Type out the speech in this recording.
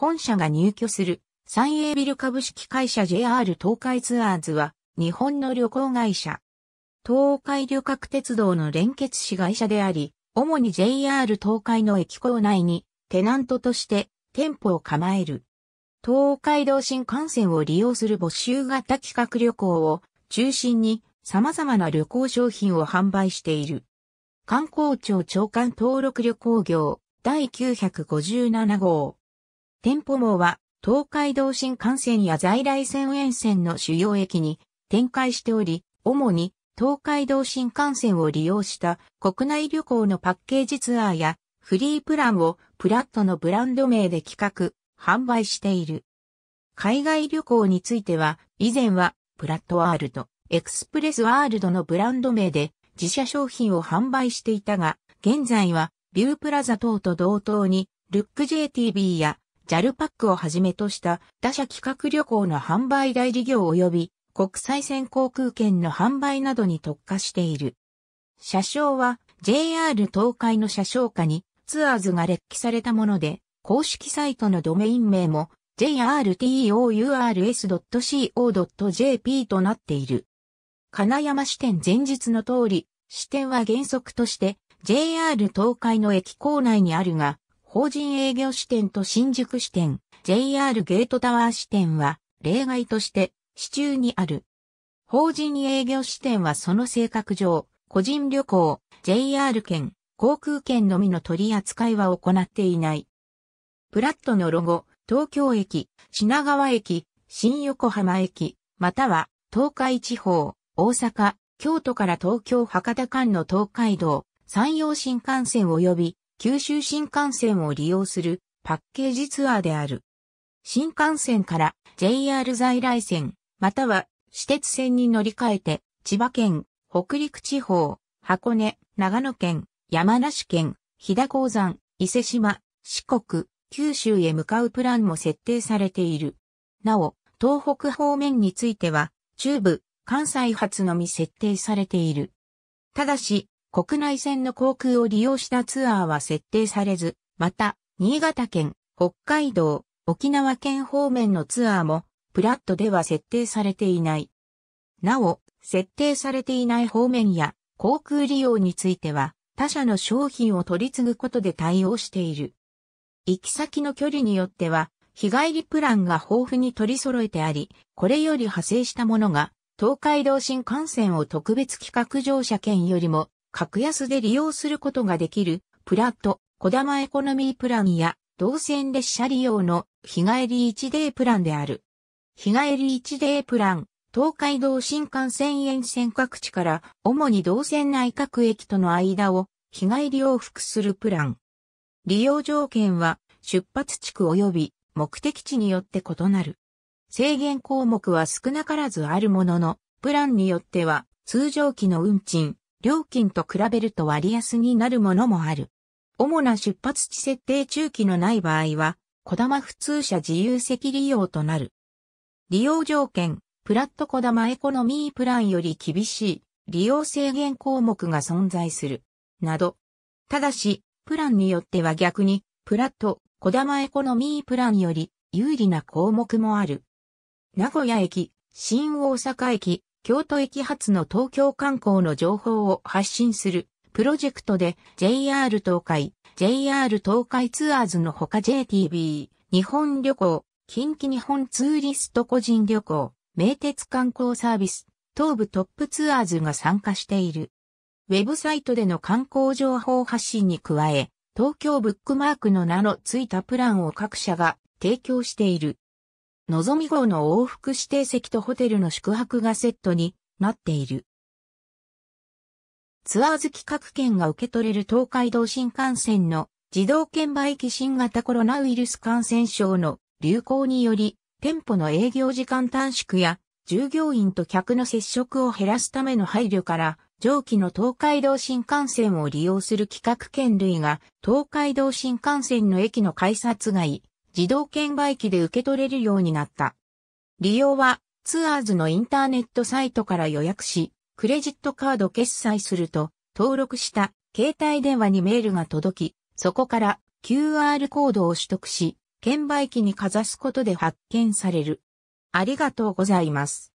本社が入居する、三栄ビル株式会社 JR 東海ツアーズは、日本の旅行会社。東海旅客鉄道の連結子会社であり、主に JR 東海の駅構内に、テナントとして店舗を構える。東海道新幹線を利用する募集型企画旅行を中心に様々な旅行商品を販売している。観光庁長官登録旅行業第957号。店舗網は東海道新幹線や在来線沿線の主要駅に展開しており、主に東海道新幹線を利用した国内旅行のパッケージツアーやフリープランをプラットのブランド名で企画、販売している。海外旅行については、以前はプラットワールド、エクスプレスワールドのブランド名で自社商品を販売していたが、現在はビュープラザ等と同等に、ルック JTB や JAL パックをはじめとした他社企画旅行の販売代理業及び国際線航空券の販売などに特化している。車掌は JR 東海の車掌下にツアーズが列記されたもので、公式サイトのドメイン名も jrtours.co.jp となっている。金山支店前日の通り、支店は原則として JR 東海の駅構内にあるが、法人営業支店と新宿支店、JR ゲートタワー支店は例外として市中にある。法人営業支店はその性格上、個人旅行、JR 券、航空券のみの取り扱いは行っていない。プラットのロゴ、東京駅、品川駅、新横浜駅、または東海地方、大阪、京都から東京博多間の東海道、山陽新幹線及び九州新幹線を利用するパッケージツアーである。新幹線から JR 在来線、または私鉄線に乗り換えて、千葉県、北陸地方、箱根、長野県、山梨県、飛騨鉱山、伊勢島、四国、九州へ向かうプランも設定されている。なお、東北方面については、中部、関西発のみ設定されている。ただし、国内線の航空を利用したツアーは設定されず、また、新潟県、北海道、沖縄県方面のツアーも、プラットでは設定されていない。なお、設定されていない方面や航空利用については、他社の商品を取り継ぐことで対応している。行き先の距離によっては、日帰りプランが豊富に取り揃えてあり、これより派生したものが、東海道新幹線を特別企画乗車券よりも格安で利用することができる、プラット、小玉エコノミープランや、動線列車利用の日帰り1デープランである。日帰り1デープラン、東海道新幹線沿線各地から主に動線内各駅との間を日帰り往復するプラン。利用条件は出発地区及び目的地によって異なる。制限項目は少なからずあるものの、プランによっては通常期の運賃、料金と比べると割安になるものもある。主な出発地設定中期のない場合は、小玉普通車自由席利用となる。利用条件、プラット小玉エコノミープランより厳しい、利用制限項目が存在する、など。ただし、プランによっては逆に、プラット、小玉エコノミープランより有利な項目もある。名古屋駅、新大阪駅、京都駅発の東京観光の情報を発信するプロジェクトで JR 東海、JR 東海ツアーズのほか JTB、日本旅行、近畿日本ツーリスト個人旅行、名鉄観光サービス、東部トップツアーズが参加している。ウェブサイトでの観光情報発信に加え、東京ブックマークの名のついたプランを各社が提供している。のぞみ号の往復指定席とホテルの宿泊がセットになっている。ツアーズ企画券が受け取れる東海道新幹線の自動券売機新型コロナウイルス感染症の流行により、店舗の営業時間短縮や従業員と客の接触を減らすための配慮から、上記の東海道新幹線を利用する企画券類が東海道新幹線の駅の改札外、自動券売機で受け取れるようになった。利用はツアーズのインターネットサイトから予約し、クレジットカード決済すると、登録した携帯電話にメールが届き、そこから QR コードを取得し、券売機にかざすことで発見される。ありがとうございます。